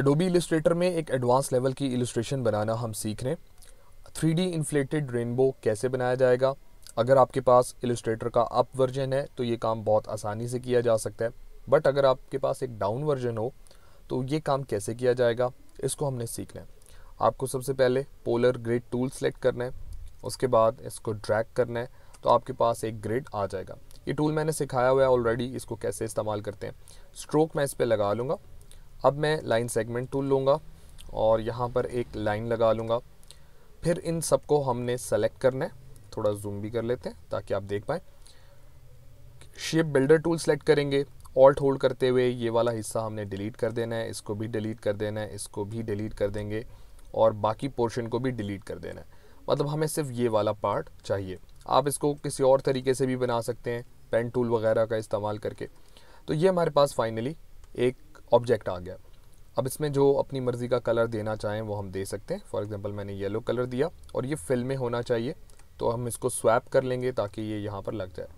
Adobe Illustrator में एक advance level की इलस्ट्रेशन बनाना हम सीख रहे हैं थ्री डी इन्फ्लेटेड रेनबो कैसे बनाया जाएगा अगर आपके पास इलस्ट्रेटर का अप वर्जन है तो ये काम बहुत आसानी से किया जा सकता है बट अगर आपके पास एक डाउन वर्जन हो तो ये काम कैसे किया जाएगा इसको हमने सीखना है आपको सबसे पहले पोलर ग्रिड टूल सेलेक्ट करना है उसके बाद इसको ड्रैग करना है तो आपके पास एक ग्रिड आ जाएगा ये टूल मैंने सिखाया हुआ है ऑलरेडी इसको कैसे इस्तेमाल करते हैं स्ट्रोक मैं इस पर लगा लूँगा अब मैं लाइन सेगमेंट टूल लूँगा और यहाँ पर एक लाइन लगा लूँगा फिर इन सबको हमने सेलेक्ट करना है थोड़ा जूम भी कर लेते हैं ताकि आप देख पाएँ शेप बिल्डर टूल सेलेक्ट करेंगे ऑल्ट होल्ड करते हुए ये वाला हिस्सा हमने डिलीट कर देना है इसको भी डिलीट कर देना है इसको भी डिलीट कर देंगे और बाकी पोर्शन को भी डिलीट कर देना है मतलब हमें सिर्फ ये वाला पार्ट चाहिए आप इसको किसी और तरीके से भी बना सकते हैं पेन टूल वगैरह का इस्तेमाल करके तो ये हमारे पास फाइनली एक ऑब्जेक्ट आ गया अब इसमें जो अपनी मर्ज़ी का कलर देना चाहें वो हम दे सकते हैं फॉर एग्ज़ाम्पल मैंने येलो कलर दिया और ये फिल में होना चाहिए तो हम इसको स्वैप कर लेंगे ताकि ये यहाँ पर लग जाए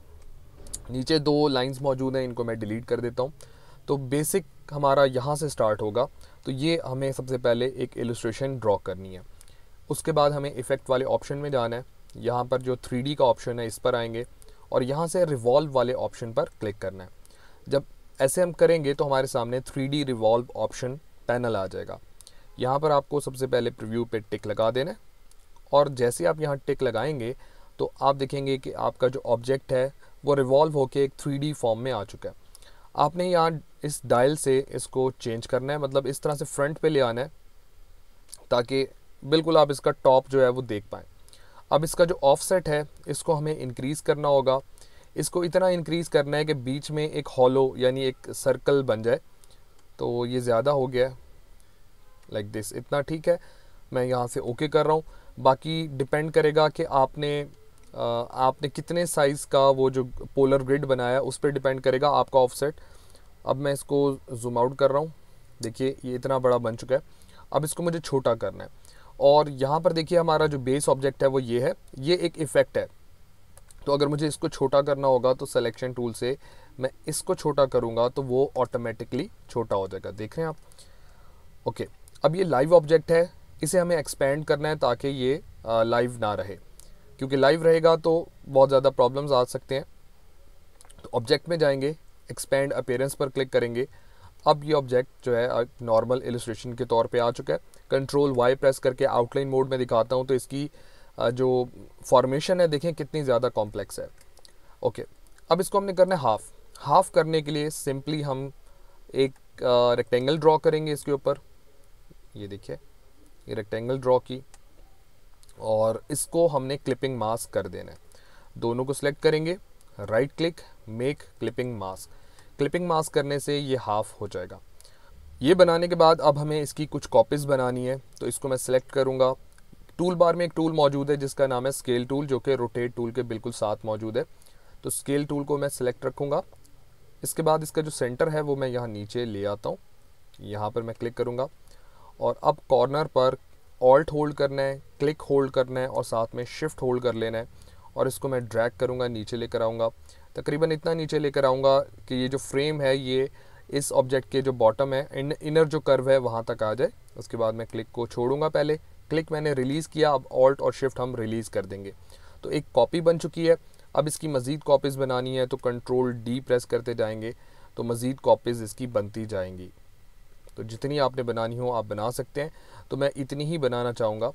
नीचे दो लाइंस मौजूद हैं इनको मैं डिलीट कर देता हूँ तो बेसिक हमारा यहाँ से स्टार्ट होगा तो ये हमें सबसे पहले एक एलुस्ट्रेशन ड्रॉ करनी है उसके बाद हमें इफ़ेक्ट वाले ऑप्शन में जाना है यहाँ पर जो थ्री का ऑप्शन है इस पर आएंगे और यहाँ से रिवॉल्व वाले ऑप्शन पर क्लिक करना है जब ऐसे हम करेंगे तो हमारे सामने three D revolve option panel आ जाएगा यहाँ पर आपको सबसे पहले प्रिव्यू पे टिक लगा देना है और जैसे आप यहाँ टिक लगाएंगे तो आप देखेंगे कि आपका जो ऑब्जेक्ट है वो रिवॉल्व होकर एक थ्री फॉर्म में आ चुका है आपने यहाँ इस डायल से इसको चेंज करना है मतलब इस तरह से फ्रंट पे ले आना है ताकि बिल्कुल आप इसका टॉप जो है वो देख पाएँ अब इसका जो ऑफसेट है इसको हमें इंक्रीज़ करना होगा इसको इतना इंक्रीज़ करना है कि बीच में एक हॉलो यानी एक सर्कल बन जाए तो ये ज़्यादा हो गया लाइक like दिस इतना ठीक है मैं यहाँ से ओके कर रहा हूँ बाकी डिपेंड करेगा कि आपने आपने कितने साइज़ का वो जो पोलर ग्रिड बनाया उस पर डिपेंड करेगा आपका ऑफसेट अब मैं इसको जूम आउट कर रहा हूँ देखिए ये इतना बड़ा बन चुका है अब इसको मुझे छोटा करना है और यहाँ पर देखिए हमारा जो बेस ऑब्जेक्ट है वो ये है ये एक इफ़ेक्ट है तो अगर मुझे इसको छोटा करना होगा तो सिलेक्शन टूल से मैं इसको छोटा करूँगा तो वो ऑटोमेटिकली छोटा हो जाएगा देख रहे हैं आप ओके अब ये लाइव ऑब्जेक्ट है इसे हमें एक्सपेंड करना है ताकि ये लाइव ना रहे क्योंकि लाइव रहेगा तो बहुत ज़्यादा प्रॉब्लम्स आ सकते हैं तो ऑब्जेक्ट में जाएंगे एक्सपेंड अपेयरेंस पर क्लिक करेंगे अब ये ऑब्जेक्ट जो है नॉर्मल इलस्ट्रेशन के तौर पे आ चुका है कंट्रोल वाई प्रेस करके आउटलाइन मोड में दिखाता हूँ तो इसकी जो फॉर्मेशन है देखें कितनी ज़्यादा कॉम्प्लेक्स है ओके अब इसको हमने करना है हाफ़ हाफ़ करने के लिए सिंपली हम एक रेक्टेंगल ड्रॉ करेंगे इसके ऊपर ये देखिए ये रेक्टेंगल ड्रॉ की और इसको हमने क्लिपिंग मास्क कर देना है दोनों को सिलेक्ट करेंगे right click make clipping mask clipping mask करने से ये हाफ़ हो जाएगा ये बनाने के बाद अब हमें इसकी कुछ कॉपीज़ बनानी है तो इसको मैं सिलेक्ट करूँगा टूल बार में एक टूल मौजूद है जिसका नाम है स्केल टूल जो कि रोटेट टूल के बिल्कुल साथ मौजूद है तो स्केल टूल को मैं सिलेक्ट रखूँगा इसके बाद इसका जो सेंटर है वो मैं यहाँ नीचे ले आता हूँ यहाँ पर मैं क्लिक करूँगा और अब कॉर्नर पर ऑल्ट होल्ड करना है क्लिक होल्ड करना है और साथ में शिफ्ट होल्ड कर लेना है और इसको मैं ड्रैग करूँगा नीचे लेकर आऊँगा तकरीबन इतना नीचे लेकर आऊँगा कि ये जो फ्रेम है ये इस ऑब्जेक्ट के जो बॉटम है इन, इनर जो कर्व है वहाँ तक आ जाए उसके बाद मैं क्लिक को छोड़ूंगा पहले क्लिक मैंने रिलीज़ किया अब ऑल्ट और शिफ्ट हम रिलीज़ कर देंगे तो एक कॉपी बन चुकी है अब इसकी मज़ीद कॉपीज़ बनानी है तो कंट्रोल डी प्रेस करते जाएंगे तो मज़ीद कॉपीज़ इसकी बनती जाएंगी तो जितनी आपने बनानी हो आप बना सकते हैं तो मैं इतनी ही बनाना चाहूँगा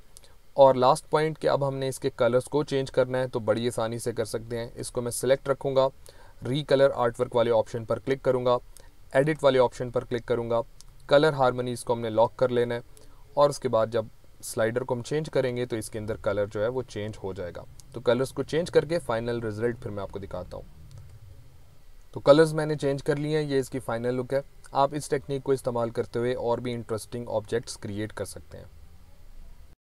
और लास्ट पॉइंट कि अब हमने इसके कलर्स को चेंज करना है तो बड़ी आसानी से कर सकते हैं इसको मैं सिलेक्ट रखूँगा री कलर आर्टवर्क वाले ऑप्शन पर क्लिक करूँगा एडिट वाले ऑप्शन पर क्लिक करूँगा कलर हारमोनी इसको हमने लॉक कर लेना है और उसके बाद जब स्लाइडर को हम चेंज करेंगे तो इसके अंदर कलर जो है वो चेंज हो जाएगा तो कलर्स को चेंज करके फाइनल रिजल्ट फिर मैं आपको दिखाता हूँ तो कलर्स मैंने चेंज कर लिए हैं ये इसकी फाइनल लुक है आप इस टेक्निक को इस्तेमाल करते हुए और भी इंटरेस्टिंग ऑब्जेक्ट्स क्रिएट कर सकते हैं